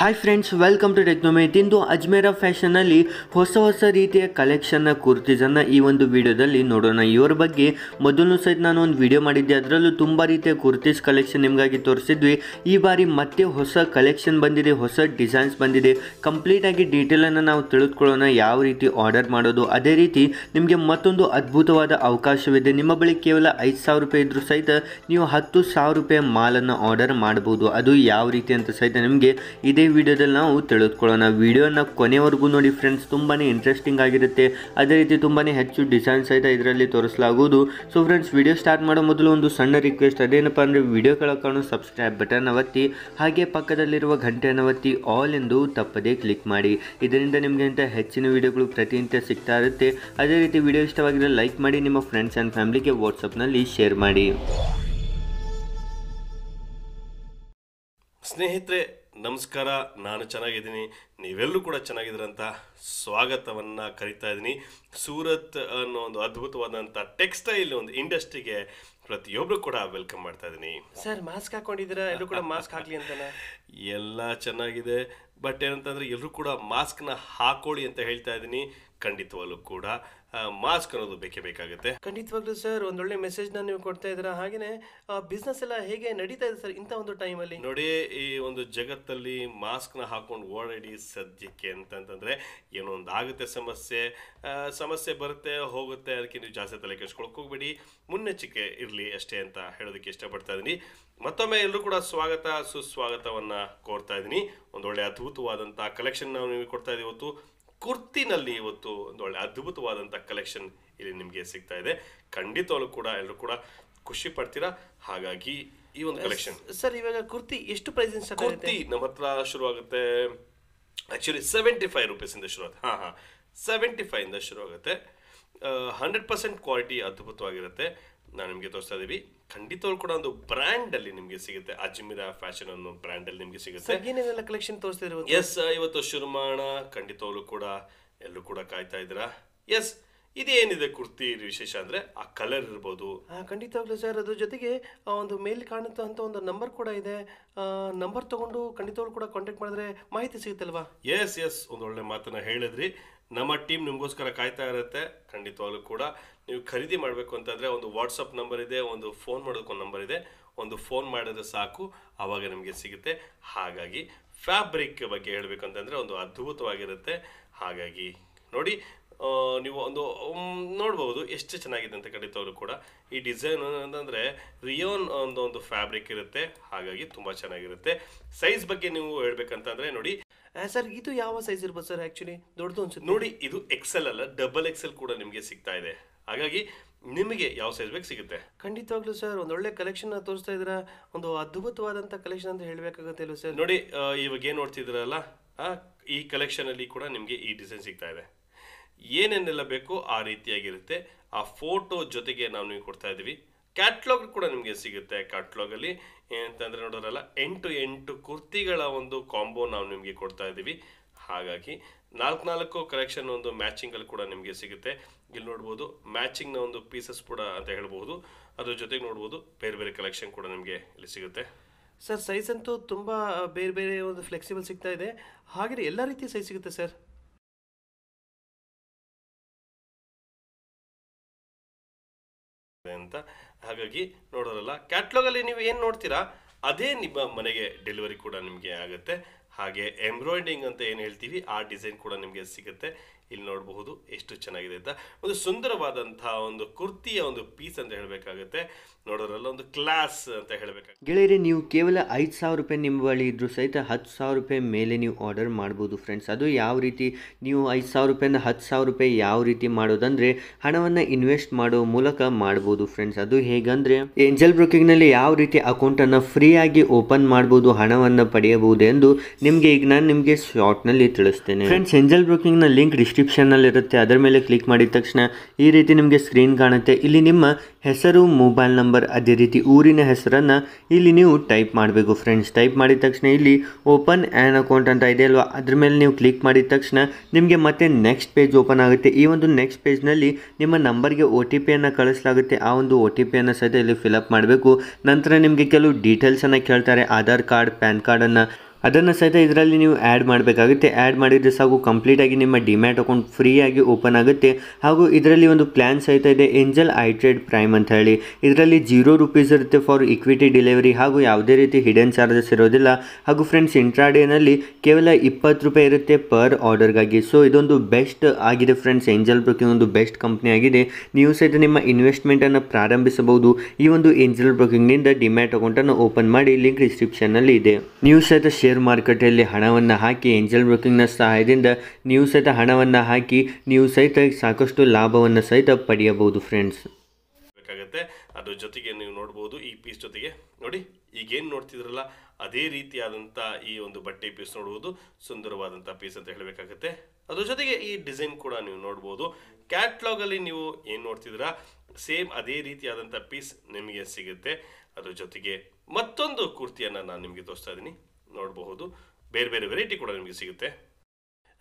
Hi friends welcome to Technomate ಇಂದು ಅಜ್ಮೇರ ಫ್ಯಾಷನಲ್ಲಿ ಹೊಸ ಹೊಸ ರೀತಿಯ ಕಲೆಕ್ಷನ್ನ ಕುರ್ತೀಸನ್ನು ಈ ಒಂದು ವಿಡಿಯೋದಲ್ಲಿ ನೋಡೋಣ ಇವರ ಬಗ್ಗೆ ಮೊದಲು ಸಹಿತ ನಾನು ಒಂದು ವಿಡಿಯೋ ಮಾಡಿದ್ದೆ ಅದರಲ್ಲೂ ತುಂಬ ರೀತಿಯ ಕುರ್ತೀಸ್ ಕಲೆಕ್ಷನ್ ನಿಮಗಾಗಿ ತೋರಿಸಿದ್ವಿ ಈ ಬಾರಿ ಮತ್ತೆ ಹೊಸ ಕಲೆಕ್ಷನ್ ಬಂದಿದೆ ಹೊಸ ಡಿಸೈನ್ಸ್ ಬಂದಿದೆ ಕಂಪ್ಲೀಟಾಗಿ ಡೀಟೇಲನ್ನು ನಾವು ತಿಳಿದುಕೊಳ್ಳೋಣ ಯಾವ ರೀತಿ ಆರ್ಡರ್ ಮಾಡೋದು ಅದೇ ರೀತಿ ನಿಮಗೆ ಮತ್ತೊಂದು ಅದ್ಭುತವಾದ ಅವಕಾಶವಿದೆ ನಿಮ್ಮ ಬಳಿ ಕೇವಲ ಐದು ಸಾವಿರ ರೂಪಾಯಿ ಇದ್ರೂ ಸಹಿತ ನೀವು ಹತ್ತು ಸಾವಿರ ರೂಪಾಯಿ ಮಾಲನ್ನು ಆರ್ಡರ್ ಮಾಡ್ಬೋದು ಅದು ಯಾವ ರೀತಿ ಅಂತ ಸಹಿತ ನಿಮಗೆ ಇದೇ ವಿಡಿಯೋದಲ್ಲಿ ನಾವು ತಿಳಿದುಕೊಳ್ಳೋಣ ವಿಡಿಯೋನ ಕೊನೆವರೆಗೂ ನೋಡಿ ಫ್ರೆಂಡ್ಸ್ ತುಂಬಾ ಇಂಟ್ರೆಸ್ಟಿಂಗ್ ಆಗಿರುತ್ತೆ ಅದೇ ರೀತಿ ತುಂಬಾ ಹೆಚ್ಚು ಡಿಸೈನ್ ಸಹಿತ ಇದರಲ್ಲಿ ತೋರಿಸಲಾಗುವುದು ಸೊ ಫ್ರೆಂಡ್ಸ್ ವಿಡಿಯೋ ಸ್ಟಾರ್ಟ್ ಮಾಡೋ ಮೊದಲು ಒಂದು ಸಣ್ಣ ರಿಕ್ವೆಸ್ಟ್ ಅದೇನಪ್ಪ ಅಂದರೆ ವಿಡಿಯೋ ಕಾಣೋ ಸಬ್ಸ್ಕ್ರೈಬ್ ಬಟನ್ ಅವತ್ತಿ ಹಾಗೆ ಪಕ್ಕದಲ್ಲಿರುವ ಘಂಟೆಯನ್ನು ಅವತ್ತಿ ಆಲ್ ಎಂದು ತಪ್ಪದೇ ಕ್ಲಿಕ್ ಮಾಡಿ ಇದರಿಂದ ನಿಮಗೆ ಹೆಚ್ಚಿನ ವಿಡಿಯೋಗಳು ಪ್ರತಿನಿತ್ಯ ಸಿಗ್ತಾ ಇರುತ್ತೆ ಅದೇ ರೀತಿ ವಿಡಿಯೋ ಇಷ್ಟವಾಗಿದ್ರೆ ಲೈಕ್ ಮಾಡಿ ನಿಮ್ಮ ಫ್ರೆಂಡ್ಸ್ ಆ್ಯಂಡ್ ಫ್ಯಾಮಿಲಿಗೆ ವಾಟ್ಸಪ್ನಲ್ಲಿ ಶೇರ್ ಮಾಡಿ ಸ್ನೇಹಿತರೆ ನಮಸ್ಕಾರ ನಾನು ಚೆನ್ನಾಗಿದ್ದೀನಿ ನೀವೆಲ್ಲರೂ ಕೂಡ ಚೆನ್ನಾಗಿದ್ದೀರಂತ ಸ್ವಾಗತವನ್ನು ಕರಿತಾ ಇದ್ದೀನಿ ಸೂರತ್ ಅನ್ನೋ ಒಂದು ಅದ್ಭುತವಾದಂಥ ಟೆಕ್ಸ್ಟೈಲ್ ಒಂದು ಇಂಡಸ್ಟ್ರಿಗೆ ಪ್ರತಿಯೊಬ್ಬರು ಕೂಡ ವೆಲ್ಕಮ್ ಮಾಡ್ತಾ ಇದ್ದೀನಿ ಸರ್ ಮಾಸ್ಕ್ ಹಾಕೊಂಡಿದ್ದೀರಾ ಎಲ್ಲರೂ ಕೂಡ ಮಾಸ್ಕ್ ಹಾಕಲಿ ಅಂತ ಎಲ್ಲ ಚೆನ್ನಾಗಿದೆ ಬಟ್ ಏನಂತಂದರೆ ಎಲ್ಲರೂ ಕೂಡ ಮಾಸ್ಕ್ನ ಹಾಕೊಳ್ಳಿ ಅಂತ ಹೇಳ್ತಾ ಇದ್ದೀನಿ ಖಂಡಿತವಾಗ್ಲೂ ಕೂಡ ಮಾಸ್ಕ್ ಅನ್ನೋದು ಬೇಕೇ ಬೇಕಾಗುತ್ತೆ ಖಂಡಿತವಾಗ್ಲೂ ಸರ್ ಒಂದೊಳ್ಳೆ ಮೆಸೇಜ್ ನ ನೀವು ಕೊಡ್ತಾ ಇದ್ರ ಹಾಗೇನೆ ಬಿಸ್ನೆಸ್ ಎಲ್ಲ ಹೇಗೆ ನಡೀತಾ ಇದೆ ಸರ್ ಇಂತ ಒಂದು ಅಲ್ಲಿ ನೋಡಿ ಈ ಒಂದು ಜಗತ್ತಲ್ಲಿ ಮಾಸ್ಕ್ ನ ಹಾಕೊಂಡು ಓಡಾಡಿ ಸದ್ಯಕ್ಕೆ ಅಂತಂದ್ರೆ ಏನೋ ಒಂದು ಆಗುತ್ತೆ ಸಮಸ್ಯೆ ಸಮಸ್ಯೆ ಬರುತ್ತೆ ಹೋಗುತ್ತೆ ಅದಕ್ಕೆ ನೀವು ಜಾಸ್ತಿ ತಲೆ ಕೆಸ್ಕೊಳಕ್ ಹೋಗ್ಬೇಡಿ ಮುನ್ನೆಚ್ಚಿಕೆ ಇರಲಿ ಅಷ್ಟೇ ಅಂತ ಹೇಳೋದಕ್ಕೆ ಇಷ್ಟಪಡ್ತಾ ಇದ್ದೀನಿ ಮತ್ತೊಮ್ಮೆ ಎಲ್ಲರೂ ಕೂಡ ಸ್ವಾಗತ ಸುಸ್ವಾಗತವನ್ನ ಕೋರ್ತಾ ಇದ್ದೀನಿ ಒಂದೊಳ್ಳೆ ಅದ್ಭುತವಾದಂತಹ ಕಲೆಕ್ಷನ್ ನಾವು ನಿಮಗೆ ಕೊಡ್ತಾ ಇದ್ದೀವಿ ಇವತ್ತು ಕುರ್ತಿನಲ್ಲಿ ಇವತ್ತು ಒಂದು ಒಳ್ಳೆ ಅದ್ಭುತವಾದಂಥ ಕಲೆಕ್ಷನ್ ಇಲ್ಲಿ ನಿಮಗೆ ಸಿಗ್ತಾ ಇದೆ ಖಂಡಿತವಾಗ್ಲೂ ಕೂಡ ಎಲ್ಲರೂ ಕೂಡ ಖುಷಿ ಪಡ್ತೀರಾ ಹಾಗಾಗಿ ಈ ಒಂದು ಕಲೆಕ್ಷನ್ ಸರ್ ಇವಾಗ ಕುರ್ತಿ ಎಷ್ಟು ಪ್ರೈಸ್ ಕುರ್ತಿ ನಮ್ಮ ಹತ್ರ ಶುರುವಾಗುತ್ತೆ ಆ್ಯಕ್ಚುಲಿ ಸೆವೆಂಟಿ ಫೈವ್ ರುಪೀಸಿಂದ ಶುರು ಆಗುತ್ತೆ ಹಾಂ ಹಾಂ ಸೆವೆಂಟಿ ಫೈವಿಂದ ಶುರು ಆಗುತ್ತೆ ಹಂಡ್ರೆಡ್ ಪರ್ಸೆಂಟ್ ಕ್ವಾಲಿಟಿ ಅದ್ಭುತವಾಗಿರುತ್ತೆ ನಾನು ನಿಮಗೆ ತೋರಿಸ್ತಾ ಇದ್ದೀವಿ ಖಂಡಿತವಾಗ್ಲೂ ಕೂಡ ಒಂದು ಬ್ರ್ಯಾಂಡ್ ಅಲ್ಲಿ ನಿಮಗೆ ಸಿಗುತ್ತೆ ಅಜ್ಮಿರ ಫ್ಯಾಷನ್ ಅನ್ನೋ ಬ್ರ್ಯಾಂಡ್ ಅಲ್ಲಿ ನಿಮಗೆ ಸಿಗುತ್ತೆ ಏನೇನೆಲ್ಲ ಕಲೆಕ್ಷನ್ ತೋರಿಸ್ತಿದ್ರು ಎಸ್ ಇವತ್ತು ಶುರುಮಾಣ ಮಾಡೋಣ ಕೂಡ ಎಲ್ಲರೂ ಕೂಡ ಕಾಯ್ತಾ ಇದ್ದೀರಾ ಎಸ್ ಇದೇನಿದೆ ಕುರ್ತಿ ವಿಶೇಷ ಅಂದ್ರೆ ಆ ಕಲರ್ ಇರ್ಬೋದು ಖಂಡಿತವಾಗ್ಲೂ ಸರ್ ಅದ್ರ ಜೊತೆಗೆ ಒಂದು ಮೇಲ್ ಕಾಣುತ್ತಂತ ಒಂದು ನಂಬರ್ ಕೂಡ ಇದೆ ನಂಬರ್ ತಗೊಂಡು ಖಂಡಿತವಾಗ್ಲೂ ಕೂಡ ಕಾಂಟ್ಯಾಕ್ಟ್ ಮಾಡಿದ್ರೆ ಮಾಹಿತಿ ಸಿಗುತ್ತಲ್ವಾ ಎಸ್ ಎಸ್ ಒಂದು ಒಳ್ಳೆ ಮಾತನ್ನ ಹೇಳಿದ್ರಿ ನಮ್ಮ ಟೀಮ್ ನಿಮಗೋಸ್ಕರ ಕಾಯ್ತಾ ಇರುತ್ತೆ ಖಂಡಿತವಾಗ್ಲೂ ಕೂಡ ನೀವು ಖರೀದಿ ಮಾಡಬೇಕು ಅಂತಂದರೆ ಒಂದು ವಾಟ್ಸಪ್ ನಂಬರ್ ಇದೆ ಒಂದು ಫೋನ್ ಮಾಡೋದಕ್ಕೊಂದು ನಂಬರ್ ಇದೆ ಒಂದು ಫೋನ್ ಮಾಡಿದ್ರೆ ಸಾಕು ಆವಾಗ ನಿಮಗೆ ಸಿಗುತ್ತೆ ಹಾಗಾಗಿ ಫ್ಯಾಬ್ರಿಕ್ ಬಗ್ಗೆ ಹೇಳಬೇಕಂತಂದರೆ ಒಂದು ಅದ್ಭುತವಾಗಿರುತ್ತೆ ಹಾಗಾಗಿ ನೋಡಿ ನೀವು ಒಂದು ನೋಡ್ಬೋದು ಎಷ್ಟು ಚೆನ್ನಾಗಿದೆ ಅಂತ ಖಂಡಿತವಾಗ್ಲೂ ಕೂಡ ಈ ಡಿಸೈನ್ ಅಂತಂದರೆ ರಿಯೋನ್ ಒಂದು ಒಂದು ಫ್ಯಾಬ್ರಿಕ್ ಇರುತ್ತೆ ಹಾಗಾಗಿ ತುಂಬ ಚೆನ್ನಾಗಿರುತ್ತೆ ಸೈಜ್ ಬಗ್ಗೆ ನೀವು ಹೇಳಬೇಕಂತಂದರೆ ನೋಡಿ ಸರ್ ಇದು ಯಾವ ಸೈಜ್ ಇರ್ಬೋದು ಸರ್ ಆ್ಯಕ್ಚುಲಿ ದೊಡ್ಡದು ಅನ್ಸುತ್ತೆ ನೋಡಿ ಇದು ಎಕ್ಸೆಲ್ ಅಲ್ಲ ಡಬಲ್ ಎಕ್ಸೆಲ್ ಕೂಡ ನಿಮಗೆ ಸಿಗ್ತಾ ಇದೆ ಹಾಗಾಗಿ ನಿಮಗೆ ಯಾವ ಸೈಜ್ ಬೇಕು ಸಿಗುತ್ತೆ ಖಂಡಿತವಾಗ್ಲೂ ಸರ್ ಒಂದು ಒಳ್ಳೆ ಕಲೆಕ್ಷನ್ ತೋರಿಸ್ತಾ ಇದ್ರ ಒಂದು ಅದ್ಭುತವಾದಂತ ಕಲೆಕ್ಷನ್ ಅಂತ ಹೇಳಬೇಕಾಗುತ್ತೆ ಅಲ್ವಾ ಸರ್ ನೋಡಿ ಇವಾಗ ಏನು ನೋಡ್ತಿದ್ದೀರಲ್ಲ ಈ ಕಲೆಕ್ಷನ್ ಅಲ್ಲಿ ಕೂಡ ನಿಮಗೆ ಈ ಡಿಸೈನ್ ಸಿಗ್ತಾ ಇದೆ ಏನೇನೆಲ್ಲ ಬೇಕೋ ಆ ರೀತಿಯಾಗಿರುತ್ತೆ ಆ ಫೋಟೋ ಜೊತೆಗೆ ನಾವು ನೀವು ಕೊಡ್ತಾ ಇದ್ದೀವಿ ಕ್ಯಾಟ್ಲಾಗ್ ಕೂಡ ನಿಮಗೆ ಸಿಗುತ್ತೆ ಕ್ಯಾಟ್ಲಾಗಲ್ಲಿ ಏನಂತಂದರೆ ನೋಡೋರಲ್ಲ ಎಂಟು ಎಂಟು ಕುರ್ತಿಗಳ ಒಂದು ಕಾಂಬೋ ನಾವು ನಿಮಗೆ ಕೊಡ್ತಾ ಇದ್ದೀವಿ ಹಾಗಾಗಿ ನಾಲ್ಕು ನಾಲ್ಕು ಕಲೆಕ್ಷನ್ ಒಂದು ಮ್ಯಾಚಿಂಗಲ್ಲಿ ಕೂಡ ನಿಮಗೆ ಸಿಗುತ್ತೆ ಇಲ್ಲಿ ನೋಡ್ಬೋದು ಮ್ಯಾಚಿಂಗ್ನ ಒಂದು ಪೀಸಸ್ ಕೂಡ ಅಂತ ಹೇಳ್ಬೋದು ಅದ್ರ ಜೊತೆಗೆ ನೋಡ್ಬೋದು ಬೇರೆ ಬೇರೆ ಕಲೆಕ್ಷನ್ ಕೂಡ ನಿಮಗೆ ಇಲ್ಲಿ ಸಿಗುತ್ತೆ ಸರ್ ಸೈಜ್ ಅಂತೂ ತುಂಬ ಬೇರೆ ಬೇರೆ ಒಂದು ಫ್ಲೆಕ್ಸಿಬಲ್ ಸಿಗ್ತಾ ಇದೆ ಹಾಗೆ ಎಲ್ಲ ರೀತಿ ಸೈಜ್ ಸಿಗುತ್ತೆ ಸರ್ ಅಂತ ಹಾಗಾಗಿ ನೋಡೋರಲ್ಲ ಕ್ಯಾಟ್ಲಾಗಲ್ಲಿ ನೀವು ಏನು ನೋಡ್ತೀರಾ ಅದೇ ನಿಮ್ಮ ಮನೆಗೆ ಡೆಲಿವರಿ ಕೂಡ ನಿಮಗೆ ಆಗುತ್ತೆ ಹಾಗೆ ಎಂಬ್ರಾಯ್ಡಿಂಗ್ ಅಂತ ಏನು ಹೇಳ್ತೀವಿ ಆ ಡಿಸೈನ್ ಕೂಡ ನಿಮಗೆ ಸಿಗುತ್ತೆ ಇಲ್ಲಿ ನೋಡಬಹುದು ಎಷ್ಟು ಚೆನ್ನಾಗಿದೆ ಅಂತ ಒಂದು ಸುಂದರವಾದಂತಹ ಒಂದು ಕುರ್ತಿಯ ಒಂದು ಪೀಸ್ ಅಂತ ಹೇಳಬೇಕಾಗುತ್ತೆ ನೋಡೋದ್ರಲ್ಲ ಒಂದು ಕ್ಲಾಸ್ ಅಂತ ಹೇಳಬೇಕಾಗುತ್ತೆ ಗೆಳೆಯರೆ ನೀವು ಕೇವಲ ಐದು ಸಾವಿರ ರೂಪಾಯಿ ನಿಮ್ಮ ಬಳಿ ಇದ್ರೂ ಸಹಿತ ಹತ್ತು ಸಾವಿರ ರೂಪಾಯಿ ಮೇಲೆ ನೀವು ಆರ್ಡರ್ ಮಾಡಬಹುದು ಫ್ರೆಂಡ್ಸ್ ಅದು ಯಾವ ರೀತಿ ನೀವು ಐದು ಸಾವಿರ ರೂಪಾಯಿಂದ ಹತ್ತು ಸಾವಿರ ರೂಪಾಯಿ ಯಾವ ರೀತಿ ಮಾಡೋದಂದ್ರೆ ಹಣವನ್ನ ಇನ್ವೆಸ್ಟ್ ಮಾಡೋ ಮೂಲಕ ಮಾಡಬಹುದು ಫ್ರೆಂಡ್ಸ್ ಅದು ಹೇಗಂದರೆ ಏಂಜಲ್ ನಲ್ಲಿ ಯಾವ ರೀತಿ ಅಕೌಂಟ್ ಫ್ರೀ ಫ್ರೀಯಾಗಿ ಓಪನ್ ಮಾಡಬಹುದು ಹಣವನ್ನು ಪಡೆಯಬಹುದು ಎಂದು ನಿಮಗೆ ಈಗ ನಾನು ನಿಮಗೆ ನಲ್ಲಿ ತಿಳಿಸ್ತೇನೆ ಫ್ರೆಂಡ್ಸ್ ಏಂಜಲ್ ನ ಲಿಂಕ್ ಡಿಸ್ಟ್ರಿ ಡಿಸ್ಕ್ರಿಪ್ಷನ್ನಲ್ಲಿರುತ್ತೆ ಅದರ ಮೇಲೆ ಕ್ಲಿಕ್ ಮಾಡಿದ ತಕ್ಷಣ ಈ ರೀತಿ ನಿಮಗೆ ಸ್ಕ್ರೀನ್ ಕಾಣುತ್ತೆ ಇಲ್ಲಿ ನಿಮ್ಮ ಹೆಸರು ಮೊಬೈಲ್ ನಂಬರ್ ಅದೇ ರೀತಿ ಊರಿನ ಹೆಸರನ್ನು ಇಲ್ಲಿ ನೀವು ಟೈಪ್ ಮಾಡಬೇಕು ಫ್ರೆಂಡ್ಸ್ ಟೈಪ್ ಮಾಡಿದ ತಕ್ಷಣ ಇಲ್ಲಿ ಓಪನ್ ಆ್ಯನ್ ಅಕೌಂಟ್ ಅಂತ ಇದೆ ಅಲ್ವಾ ಅದ್ರ ಮೇಲೆ ನೀವು ಕ್ಲಿಕ್ ಮಾಡಿದ ತಕ್ಷಣ ನಿಮಗೆ ಮತ್ತೆ ನೆಕ್ಸ್ಟ್ ಪೇಜ್ ಓಪನ್ ಆಗುತ್ತೆ ಈ ಒಂದು ನೆಕ್ಸ್ಟ್ ಪೇಜ್ನಲ್ಲಿ ನಿಮ್ಮ ನಂಬರ್ಗೆ ಒ ಟಿ ಪಿಯನ್ನು ಕಳಿಸಲಾಗುತ್ತೆ ಆ ಒಂದು ಒ ಟಿ ಪಿಯನ್ನು ಸಹಿತ ಇಲ್ಲಿ ಫಿಲಪ್ ಮಾಡಬೇಕು ನಂತರ ನಿಮಗೆ ಕೆಲವು ಡೀಟೇಲ್ಸನ್ನು ಕೇಳ್ತಾರೆ ಆಧಾರ್ ಕಾರ್ಡ್ ಪ್ಯಾನ್ ಕಾರ್ಡನ್ನು ಅದನ್ನು ಸಹಿತ ಇದರಲ್ಲಿ ನೀವು ಆ್ಯಡ್ ಮಾಡಬೇಕಾಗುತ್ತೆ ಆ್ಯಡ್ ಮಾಡಿದರೆ ಸಾಕು ಕಂಪ್ಲೀಟಾಗಿ ನಿಮ್ಮ ಡಿಮ್ಯಾಟ್ ಅಕೌಂಟ್ ಫ್ರೀಯಾಗಿ ಓಪನ್ ಆಗುತ್ತೆ ಹಾಗೂ ಇದರಲ್ಲಿ ಒಂದು ಪ್ಲ್ಯಾನ್ ಸಹಿತ ಇದೆ ಏಂಜಲ್ ಐ ಟ್ರೇಡ್ ಪ್ರೈಮ್ ಅಂತ ಹೇಳಿ ಇದರಲ್ಲಿ ಜೀರೋ ರುಪೀಸ್ ಇರುತ್ತೆ ಫಾರ್ ಇಕ್ವಿಟಿ ಡೆಲಿವರಿ ಹಾಗೂ ಯಾವುದೇ ರೀತಿ ಹಿಡನ್ ಚಾರ್ಜಸ್ ಇರೋದಿಲ್ಲ ಹಾಗೂ ಫ್ರೆಂಡ್ಸ್ ಇಂಟ್ರಾಡೇನಲ್ಲಿ ಕೇವಲ ಇಪ್ಪತ್ತು ರೂಪಾಯಿ ಇರುತ್ತೆ ಪರ್ ಆರ್ಡರ್ಗಾಗಿ ಸೊ ಇದೊಂದು ಬೆಸ್ಟ್ ಆಗಿದೆ ಫ್ರೆಂಡ್ಸ್ ಏಂಜಲ್ ಬ್ರೋಕಿಂಗ್ ಒಂದು ಬೆಸ್ಟ್ ಕಂಪ್ನಿ ಆಗಿದೆ ನೀವು ಸಹಿತ ನಿಮ್ಮ ಇನ್ವೆಸ್ಟ್ಮೆಂಟನ್ನು ಪ್ರಾರಂಭಿಸಬಹುದು ಈ ಒಂದು ಏಂಜಲ್ ಬ್ರೋಕಿಂಗ್ನಿಂದ ಡಿಮ್ಯಾಟ್ ಅಕೌಂಟನ್ನು ಓಪನ್ ಮಾಡಿ ಲಿಂಕ್ ಡಿಸ್ಕ್ರಿಪ್ಷನ್ನಲ್ಲಿ ಇದೆ ನೀವು ಸಹಿತ ಶೇರ್ ಮಾರುಕಟ್ಟೆಯಲ್ಲಿ ಹಣವನ್ನು ಹಾಕಿ ಏಂಜಲ್ ಬ್ರೋಕಿಂಗ್ನ ಸಹಾಯದಿಂದ ನೀವು ಸಹಿತ ಹಣವನ್ನು ಹಾಕಿ ನೀವು ಸಹಿತ ಸಾಕಷ್ಟು ಲಾಭವನ್ನು ಸಹಿತ ಪಡೆಯಬಹುದು ಫ್ರೆಂಡ್ಸ್ ಬೇಕಾಗುತ್ತೆ ಅದ್ರ ಜೊತೆಗೆ ನೀವು ನೋಡ್ಬೋದು ಈ ಪೀಸ್ ಜೊತೆಗೆ ನೋಡಿ ಈಗೇನು ನೋಡ್ತಿದ್ರಲ್ಲ ಅದೇ ರೀತಿಯಾದಂಥ ಈ ಒಂದು ಬಟ್ಟೆ ಪೀಸ್ ನೋಡುವುದು ಸುಂದರವಾದಂಥ ಪೀಸ್ ಅಂತ ಹೇಳಬೇಕಾಗುತ್ತೆ ಅದ್ರ ಜೊತೆಗೆ ಈ ಡಿಸೈನ್ ಕೂಡ ನೀವು ನೋಡ್ಬೋದು ಕ್ಯಾಟ್ಲಾಗಲ್ಲಿ ನೀವು ಏನು ನೋಡ್ತಿದ್ದೀರಾ ಸೇಮ್ ಅದೇ ರೀತಿಯಾದಂಥ ಪೀಸ್ ನಿಮಗೆ ಸಿಗುತ್ತೆ ಅದ್ರ ಜೊತೆಗೆ ಮತ್ತೊಂದು ಕುರ್ತಿಯನ್ನು ನಾನು ನಿಮಗೆ ತೋರಿಸ್ತಾ ಇದ್ದೀನಿ ನೋಡಬಹುದು ಬೇರೆ ಬೇರೆ ವೆರೈಟಿ ಕೂಡ ನಿಮಗೆ ಸಿಗುತ್ತೆ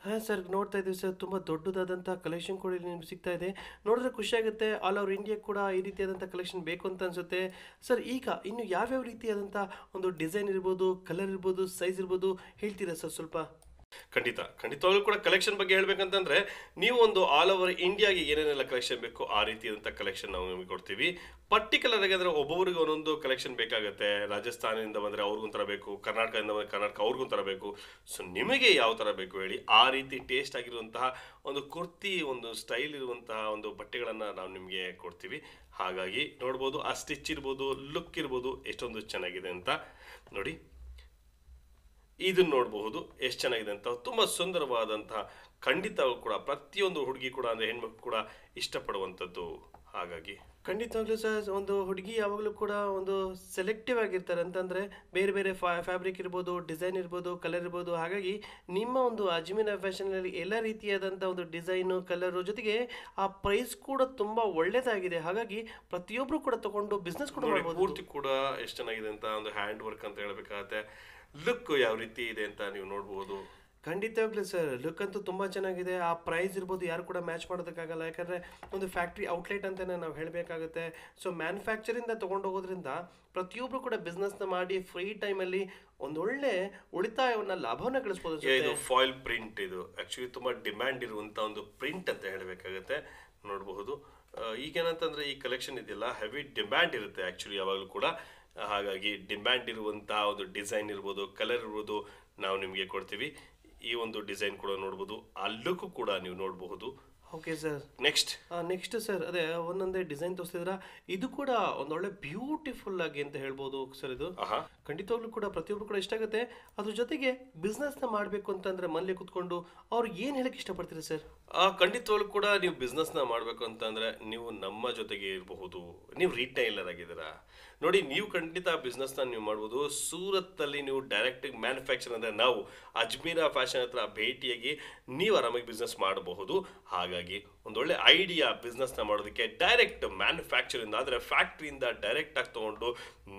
ಹಾಂ ಸರ್ ನೋಡ್ತಾ ಇದ್ದೀವಿ ಸರ್ ತುಂಬ ದೊಡ್ಡದಾದಂಥ ಕಲೆಕ್ಷನ್ ಕೂಡ ಇಲ್ಲಿ ನಿಮ್ಗೆ ಸಿಗ್ತಾ ಇದೆ ನೋಡಿದ್ರೆ ಖುಷಿಯಾಗುತ್ತೆ ಆಲ್ ಓವರ್ ಇಂಡಿಯಾ ಕೂಡ ಈ ರೀತಿಯಾದಂಥ ಕಲೆಕ್ಷನ್ ಬೇಕು ಅಂತ ಅನಿಸುತ್ತೆ ಸರ್ ಈಗ ಇನ್ನು ಯಾವ್ಯಾವ ರೀತಿಯಾದಂಥ ಒಂದು ಡಿಸೈನ್ ಇರ್ಬೋದು ಕಲರ್ ಇರ್ಬೋದು ಸೈಜ್ ಇರ್ಬೋದು ಹೇಳ್ತೀರಾ ಸರ್ ಸ್ವಲ್ಪ ಖಂಡಿತ ಖಂಡಿತವಾಗ್ಲೂ ಕೂಡ ಕಲೆಕ್ಷನ್ ಬಗ್ಗೆ ಹೇಳ್ಬೇಕಂತಂದ್ರೆ ನೀವು ಒಂದು ಆಲ್ ಓವರ್ ಇಂಡಿಯಾಗೆ ಏನೇನೆಲ್ಲ ಕಲೆಕ್ಷನ್ ಬೇಕು ಆ ರೀತಿಯಾದಂಥ ಕಲೆಕ್ಷನ್ ನಾವು ನಿಮಗೆ ಕೊಡ್ತೀವಿ ಪರ್ಟಿಕ್ಯುಲರ್ ಆಗಿ ಅಂದರೆ ಒಬ್ಬೊಬ್ರಿಗೆ ಒಂದೊಂದು ಕಲೆಕ್ಷನ್ ಬೇಕಾಗುತ್ತೆ ರಾಜಸ್ಥಾನದಿಂದ ಬಂದರೆ ಥರ ಬೇಕು ಕರ್ನಾಟಕದಿಂದ ಬಂದರೆ ಕರ್ನಾಟಕ ಥರ ಬೇಕು ಸೊ ನಿಮಗೆ ಯಾವ ಥರ ಬೇಕು ಹೇಳಿ ಆ ರೀತಿ ಟೇಸ್ಟ್ ಆಗಿರುವಂತಹ ಒಂದು ಕುರ್ತಿ ಒಂದು ಸ್ಟೈಲ್ ಇರುವಂತಹ ಒಂದು ಬಟ್ಟೆಗಳನ್ನು ನಾವು ನಿಮಗೆ ಕೊಡ್ತೀವಿ ಹಾಗಾಗಿ ನೋಡ್ಬೋದು ಆ ಸ್ಟಿಚ್ ಇರ್ಬೋದು ಲುಕ್ ಇರ್ಬೋದು ಎಷ್ಟೊಂದು ಚೆನ್ನಾಗಿದೆ ಅಂತ ನೋಡಿ ಇದನ್ನು ನೋಡಬಹುದು ಎಷ್ಟು ಚೆನ್ನಾಗಿದೆ ಅಂತ ತುಂಬ ಸುಂದರವಾದಂತಹ ಖಂಡಿತ ಕೂಡ ಪ್ರತಿಯೊಂದು ಹುಡುಗಿ ಕೂಡ ಅಂದರೆ ಹೆಣ್ಮಕ್ಳು ಕೂಡ ಇಷ್ಟಪಡುವಂಥದ್ದು ಹಾಗಾಗಿ ಖಂಡಿತವಾಗ್ಲೂ ಸಹ ಒಂದು ಹುಡುಗಿ ಯಾವಾಗಲೂ ಕೂಡ ಒಂದು ಸೆಲೆಕ್ಟಿವ್ ಆಗಿರ್ತಾರೆ ಅಂತಂದರೆ ಬೇರೆ ಬೇರೆ ಫ್ಯಾ ಫ್ಯಾಬ್ರಿಕ್ ಇರ್ಬೋದು ಡಿಸೈನ್ ಇರ್ಬೋದು ಕಲರ್ ಇರ್ಬೋದು ಹಾಗಾಗಿ ನಿಮ್ಮ ಒಂದು ಅಜ್ಮೀನ ಫ್ಯಾಷನಲ್ಲಿ ಎಲ್ಲ ರೀತಿಯಾದಂಥ ಒಂದು ಡಿಸೈನು ಕಲರು ಜೊತೆಗೆ ಆ ಪ್ರೈಸ್ ಕೂಡ ತುಂಬ ಒಳ್ಳೆಯದಾಗಿದೆ ಹಾಗಾಗಿ ಪ್ರತಿಯೊಬ್ಬರು ಕೂಡ ತಗೊಂಡು ಬಿಸ್ನೆಸ್ ಕೂಡ ಪೂರ್ತಿ ಕೂಡ ಎಷ್ಟು ಚೆನ್ನಾಗಿದೆ ಅಂತ ಒಂದು ಹ್ಯಾಂಡ್ ವರ್ಕ್ ಅಂತ ಹೇಳಬೇಕಾಗತ್ತೆ ಲುಕ್ ಯಾವ ರೀತಿ ಇದೆ ಅಂತ ನೀವು ನೋಡ್ಬೋದು ಖಂಡಿತವಾಗ್ಲೂ ಸರ್ ಲುಕ್ ಅಂತೂ ತುಂಬ ಚೆನ್ನಾಗಿದೆ ಆ ಪ್ರೈಸ್ ಇರ್ಬೋದು ಯಾರು ಕೂಡ ಮ್ಯಾಚ್ ಮಾಡೋದಕ್ಕಾಗಲ್ಲ ಯಾಕಂದರೆ ಒಂದು ಫ್ಯಾಕ್ಟ್ರಿ ಔಟ್ಲೆಟ್ ಅಂತಾನೆ ನಾವು ಹೇಳಬೇಕಾಗುತ್ತೆ ಸೊ ಮ್ಯಾನುಫ್ಯಾಕ್ಚರಿಂದ ಹೋಗೋದ್ರಿಂದ ಪ್ರತಿಯೊಬ್ಬರು ಕೂಡ ಬಿಸ್ನೆಸ್ನ ಮಾಡಿ ಫ್ರೀ ಟೈಮಲ್ಲಿ ಒಂದೊಳ್ಳೆ ಉಳಿತಾಯವನ್ನು ಲಾಭವನ್ನ ಗಳಿಸ್ಬೋದು ಇದು ಫಾಯಿಲ್ ಪ್ರಿಂಟ್ ಇದು ಆ್ಯಕ್ಚುಲಿ ತುಂಬ ಡಿಮ್ಯಾಂಡ್ ಇರುವಂಥ ಒಂದು ಪ್ರಿಂಟ್ ಅಂತ ಹೇಳಬೇಕಾಗುತ್ತೆ ನೋಡಬಹುದು ಈಗೇನಂತಂದರೆ ಈ ಕಲೆಕ್ಷನ್ ಇದೆಯಲ್ಲ ಹೆವಿ ಡಿಮ್ಯಾಂಡ್ ಇರುತ್ತೆ ಆ್ಯಕ್ಚುಲಿ ಯಾವಾಗಲೂ ಕೂಡ ಹಾಗಾಗಿ ಡಿಮ್ಯಾಂಡ್ ಇರುವಂತಹ ಒಂದು ಡಿಸೈನ್ ಇರ್ಬೋದು ಕಲರ್ ಇರ್ಬೋದು ನಾವು ನಿಮಗೆ ಕೊಡ್ತೀವಿ ಈ ಒಂದು ಡಿಸೈನ್ ಕೂಡ ನೋಡ್ಬೋದು ಅಲ್ಲಕ್ಕೂ ಕೂಡ ನೀವು ನೋಡಬಹುದು okay sir next next sir ಅದೇ ಒಂದೊಂದೇ ಡಿಸೈನ್ ತೋರಿಸಿದ್ರ ಇದು ಕೂಡ ಒಂದೊಳ್ಳೆ ಬ್ಯೂಟಿಫುಲ್ ಆಗಿ ಅಂತ ಹೇಳ್ಬೋದು ಸರ್ ಇದು ಖಂಡಿತವಾಗ್ಲೂ ಕೂಡ ಪ್ರತಿಯೊಬ್ರು ಕೂಡ ಇಷ್ಟ ಆಗುತ್ತೆ ಅದ್ರ ಜೊತೆಗೆ ಬಿಸ್ನೆಸ್ನ ಮಾಡಬೇಕು ಅಂತಂದ್ರೆ ಮನೇಲಿ ಕುತ್ಕೊಂಡು ಅವ್ರು ಏನು ಹೇಳಕ್ಕೆ ಇಷ್ಟಪಡ್ತೀರಿ ಸರ್ ಖಂಡಿತವಾಗ್ಲೂ ಕೂಡ ನೀವು ಬಿಸ್ನೆಸ್ನ ಮಾಡಬೇಕು ಅಂತಂದ್ರೆ ನೀವು ನಮ್ಮ ಜೊತೆಗೆ ಇರಬಹುದು ನೀವು ರೀಟೈಲರ್ ಆಗಿದ್ದೀರಾ ನೋಡಿ ನೀವು ಖಂಡಿತ ಆ ಬಿಸ್ನೆಸ್ನ ನೀವು ಮಾಡ್ಬೋದು ಸೂರತ್ತಲ್ಲಿ ನೀವು ಡೈರೆಕ್ಟ್ ಮ್ಯಾನುಫ್ಯಾಕ್ಚರ್ ಅಂದರೆ ನಾವು ಅಜ್ಮೀರಾ ಫ್ಯಾಷನ್ ಹತ್ರ ಭೇಟಿಯಾಗಿ ನೀವು ಆರಾಮಾಗಿ ಬಿಸ್ನೆಸ್ ಮಾಡಬಹುದು ಹಾಗಾಗಿ ಒಂದೊಳ್ಳೆ ಐಡಿಯಾ ಬಿಸ್ನೆಸ್ನ ಮಾಡೋದಕ್ಕೆ ಡೈರೆಕ್ಟ್ ಮ್ಯಾನುಫ್ಯಾಕ್ಚರಿಂದ ಆದರೆ ಫ್ಯಾಕ್ಟ್ರಿಯಿಂದ ಡೈರೆಕ್ಟಾಗಿ ತಗೊಂಡು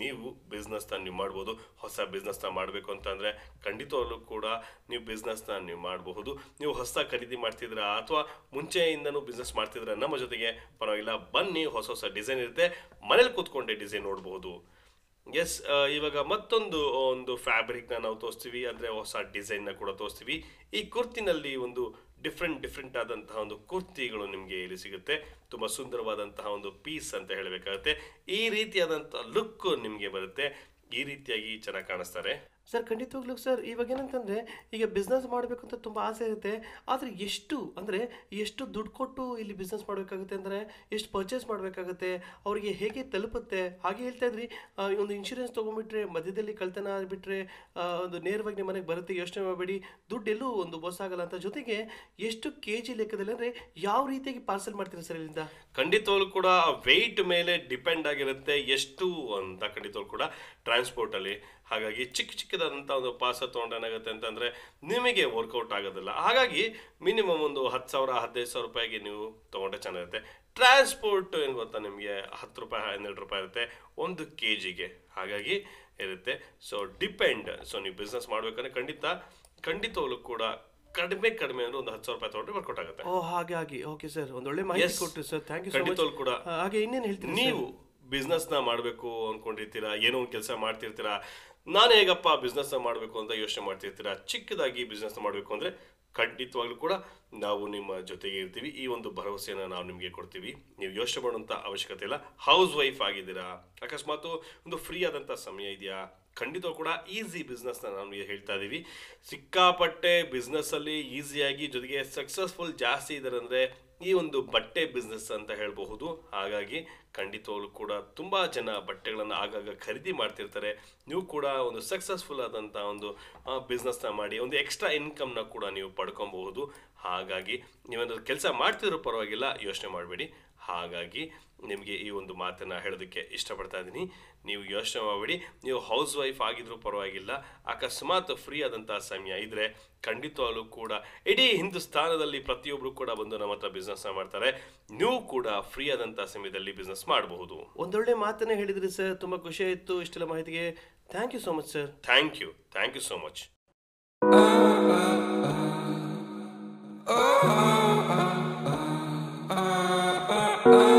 ನೀವು ಬಿಸ್ನೆಸ್ನ ನೀವು ಮಾಡ್ಬೋದು ಹೊಸ ಬಿಸ್ನೆಸ್ನ ಮಾಡಬೇಕು ಅಂತಂದರೆ ಖಂಡಿತವಾಗ್ಲೂ ಕೂಡ ನೀವು ಬಿಸ್ನೆಸ್ನ ನೀವು ಮಾಡಬಹುದು ನೀವು ಹೊಸ ಖರೀದಿ ಮಾಡ್ತಿದ್ರ ಅಥವಾ ಮುಂಚೆಯಿಂದನೂ ಬಿಸ್ನೆಸ್ ಮಾಡ್ತಿದ್ರ ನಮ್ಮ ಜೊತೆಗೆ ಪರವಾಗಿಲ್ಲ ಬನ್ನಿ ಹೊಸ ಹೊಸ ಡಿಸೈನ್ ಇರುತ್ತೆ ಮನೇಲಿ ಕೂತ್ಕೊಂಡೆ ಡಿಸೈನ್ ನೋಡ್ಬೋದು ಹೌದು ಎಸ್ ಇವಾಗ ಮತ್ತೊಂದು ಒಂದು ಫ್ಯಾಬ್ರಿಕ್ನ ನಾವು ತೋರಿಸ್ತೀವಿ ಅಂದರೆ ಹೊಸ ಡಿಸೈನ್ನ ಕೂಡ ತೋರಿಸ್ತೀವಿ ಈ ಕುರ್ತಿನಲ್ಲಿ ಒಂದು ಡಿಫ್ರೆಂಟ್ ಡಿಫ್ರೆಂಟ್ ಆದಂತಹ ಒಂದು ಕುರ್ತಿಗಳು ನಿಮಗೆ ಇಲ್ಲಿ ಸಿಗುತ್ತೆ ತುಂಬ ಸುಂದರವಾದಂತಹ ಒಂದು ಪೀಸ್ ಅಂತ ಹೇಳಬೇಕಾಗುತ್ತೆ ಈ ರೀತಿಯಾದಂಥ ಲುಕ್ ನಿಮಗೆ ಬರುತ್ತೆ ಈ ರೀತಿಯಾಗಿ ಚೆನ್ನಾಗಿ ಕಾಣಿಸ್ತಾರೆ ಸರ್ ಖಂಡಿತವಾಗ್ಲೂ ಸರ್ ಇವಾಗ ಏನಂತಂದರೆ ಈಗ ಬಿಸ್ನೆಸ್ ಮಾಡಬೇಕು ಅಂತ ತುಂಬ ಆಸೆ ಇರುತ್ತೆ ಆದರೆ ಎಷ್ಟು ಅಂದರೆ ಎಷ್ಟು ದುಡ್ಡು ಕೊಟ್ಟು ಇಲ್ಲಿ ಬಿಸ್ನೆಸ್ ಮಾಡಬೇಕಾಗುತ್ತೆ ಅಂದರೆ ಎಷ್ಟು ಪರ್ಚೇಸ್ ಮಾಡಬೇಕಾಗುತ್ತೆ ಅವರಿಗೆ ಹೇಗೆ ತಲುಪುತ್ತೆ ಹಾಗೆ ಹೇಳ್ತಾ ಇದ್ರಿ ಒಂದು ಇನ್ಶೂರೆನ್ಸ್ ತೊಗೊಂಡ್ಬಿಟ್ರೆ ಮಧ್ಯದಲ್ಲಿ ಕಳ್ತನ ಆಗಿಬಿಟ್ರೆ ಒಂದು ನೇರವಾಗಿ ನಿಮ್ಮ ಮನೆಗೆ ಬರುತ್ತೆ ಯೋಚನೆ ಮಾಡಬೇಡಿ ದುಡ್ಡೆಲ್ಲೂ ಒಂದು ಆಗಲ್ಲ ಅಂತ ಜೊತೆಗೆ ಎಷ್ಟು ಕೆ ಜಿ ಲೆಕ್ಕದಲ್ಲಿ ಅಂದರೆ ಯಾವ ರೀತಿಯಾಗಿ ಪಾರ್ಸಲ್ ಮಾಡ್ತೀರಾ ಸರ್ ಇಲ್ಲಿಂದ ಖಂಡಿತವಾಗ್ಲೂ ಕೂಡ ವೆಯ್ಟ್ ಮೇಲೆ ಡಿಪೆಂಡ್ ಆಗಿರುತ್ತೆ ಎಷ್ಟು ಅಂತ ಖಂಡಿತವಾಗ್ಲೂ ಕೂಡ ಟ್ರಾನ್ಸ್ಪೋರ್ಟಲ್ಲಿ ಹಾಗಾಗಿ ಚಿಕ್ಕ ಚಿಕ್ಕದಾದಂಥ ಒಂದು ಪಾಸ ತೊಗೊಂಡೇನಾಗುತ್ತೆ ಅಂತಂದರೆ ನಿಮಗೆ ವರ್ಕೌಟ್ ಆಗೋದಿಲ್ಲ ಹಾಗಾಗಿ ಮಿನಿಮಮ್ ಒಂದು ಹತ್ತು ಸಾವಿರ ಹದಿನೈದು ಸಾವಿರ ರೂಪಾಯಿಗೆ ನೀವು ತೊಗೊಂಡ್ರೆ ಚೆನ್ನಾಗಿರುತ್ತೆ ಟ್ರಾನ್ಸ್ಪೋರ್ಟ್ ಏನು ಗೊತ್ತಾ ನಿಮಗೆ ಹತ್ತು ರೂಪಾಯಿ ಹನ್ನೆರಡು ರೂಪಾಯಿ ಇರುತ್ತೆ ಒಂದು ಕೆ ಜಿಗೆ ಹಾಗಾಗಿ ಇರುತ್ತೆ ಸೊ ಡಿಪೆಂಡ್ ಸೊ ನೀವು ಬಿಸ್ನೆಸ್ ಮಾಡ್ಬೇಕಂದ್ರೆ ಖಂಡಿತ ಖಂಡಿತವಾಗ್ಲೂ ಕೂಡ ಕಡಿಮೆ ಕಡಿಮೆ ಅಂದ್ರೆ ಒಂದು ಹತ್ತು ಸಾವಿರ ರೂಪಾಯಿ ತೊಗೊಂಡ್ರೆ ವರ್ಕೌಟ್ ಆಗುತ್ತೆ ಓ ಹಾಗಾಗಿ ಓಕೆ ಸರ್ ಒಂದು ಒಳ್ಳೆ ಮಾಹಿತಿ ಕೊಟ್ಟು ಸರ್ ಥ್ಯಾಂಕ್ ಯು ಖಂಡಿತವಾಗ್ಲೂ ಕೂಡ ಹಾಗೆ ಇನ್ನೇನು ಹೇಳ್ತೀನಿ ನೀವು ಬಿಸ್ನೆಸ್ನ ಮಾಡಬೇಕು ಅಂದ್ಕೊಂಡಿರ್ತೀರಾ ಏನೋ ಒಂದು ಕೆಲಸ ಮಾಡ್ತಿರ್ತೀರಾ ನಾನು ಹೇಗಪ್ಪ ಬಿಸ್ನೆಸ್ನ ಮಾಡಬೇಕು ಅಂತ ಯೋಚನೆ ಮಾಡ್ತಿರ್ತೀರಾ ಚಿಕ್ಕದಾಗಿ ಬಿಸ್ನೆಸ್ ಮಾಡಬೇಕು ಅಂದರೆ ಖಂಡಿತವಾಗ್ಲೂ ಕೂಡ ನಾವು ನಿಮ್ಮ ಜೊತೆಗೆ ಇರ್ತೀವಿ ಈ ಒಂದು ಭರವಸೆಯನ್ನು ನಾವು ನಿಮಗೆ ಕೊಡ್ತೀವಿ ನೀವು ಯೋಚನೆ ಮಾಡುವಂಥ ಅವಶ್ಯಕತೆ ಇಲ್ಲ ಹೌಸ್ ವೈಫ್ ಆಗಿದ್ದೀರಾ ಅಕಸ್ಮಾತ್ ಒಂದು ಫ್ರೀ ಆದಂಥ ಸಮಯ ಇದೆಯಾ ಖಂಡಿತವೂ ಕೂಡ ಈಸಿ ಬಿಸ್ನೆಸ್ನ ನಾವು ಹೇಳ್ತಾ ಇದ್ದೀವಿ ಸಿಕ್ಕಾಪಟ್ಟೆ ಬಿಸ್ನೆಸ್ಸಲ್ಲಿ ಈಸಿಯಾಗಿ ಜೊತೆಗೆ ಸಕ್ಸಸ್ಫುಲ್ ಜಾಸ್ತಿ ಇದ್ದಾರೆ ಅಂದರೆ ಈ ಒಂದು ಬಟ್ಟೆ ಬಿಸ್ನೆಸ್ ಅಂತ ಹೇಳಬಹುದು ಹಾಗಾಗಿ ಖಂಡಿತವಾಗ್ಲೂ ಕೂಡ ತುಂಬ ಜನ ಬಟ್ಟೆಗಳನ್ನು ಆಗಾಗ ಖರೀದಿ ಮಾಡ್ತಿರ್ತಾರೆ ನೀವು ಕೂಡ ಒಂದು ಸಕ್ಸಸ್ಫುಲ್ ಆದಂಥ ಒಂದು ಬಿಸ್ನೆಸ್ನ ಮಾಡಿ ಒಂದು ಎಕ್ಸ್ಟ್ರಾ ಇನ್ಕಮ್ನ ಕೂಡ ನೀವು ಪಡ್ಕೊಬಹುದು ಹಾಗಾಗಿ ನೀವೇನಾದ್ರು ಕೆಲಸ ಮಾಡ್ತಿರೋ ಪರವಾಗಿಲ್ಲ ಯೋಚನೆ ಮಾಡಬೇಡಿ ಹಾಗಾಗಿ ನಿಮಗೆ ಈ ಒಂದು ಮಾತನ್ನು ಹೇಳೋದಕ್ಕೆ ಇಷ್ಟಪಡ್ತಾ ಇದ್ದೀನಿ ನೀವು ಯೋಚನೆ ಮಾಡಬೇಡಿ ನೀವು ಹೌಸ್ ವೈಫ್ ಆಗಿದ್ರೂ ಪರವಾಗಿಲ್ಲ ಅಕಸ್ಮಾತ್ ಫ್ರೀ ಆದಂಥ ಸಮಯ ಇದ್ದರೆ ಖಂಡಿತವಾಗ್ಲೂ ಕೂಡ ಇಡೀ ಹಿಂದೂಸ್ತಾನದಲ್ಲಿ ಪ್ರತಿಯೊಬ್ಬರು ಕೂಡ ಬಂದು ನಮ್ಮ ಹತ್ರ ಬಿಸ್ನೆಸ್ ಮಾಡ್ತಾರೆ ನೀವು ಕೂಡ ಫ್ರೀ ಆದಂಥ ಸಮಯದಲ್ಲಿ ಬಿಸ್ನೆಸ್ ಮಾಡಬಹುದು ಒಂದೊಳ್ಳೆ ಮಾತನ್ನೇ ಹೇಳಿದ್ರಿ ಸರ್ ತುಂಬ ಖುಷಿ ಆಯಿತು ಇಷ್ಟೆಲ್ಲ ಮಾಹಿತಿಗೆ thank you so much sir thank you thank you so much Oh.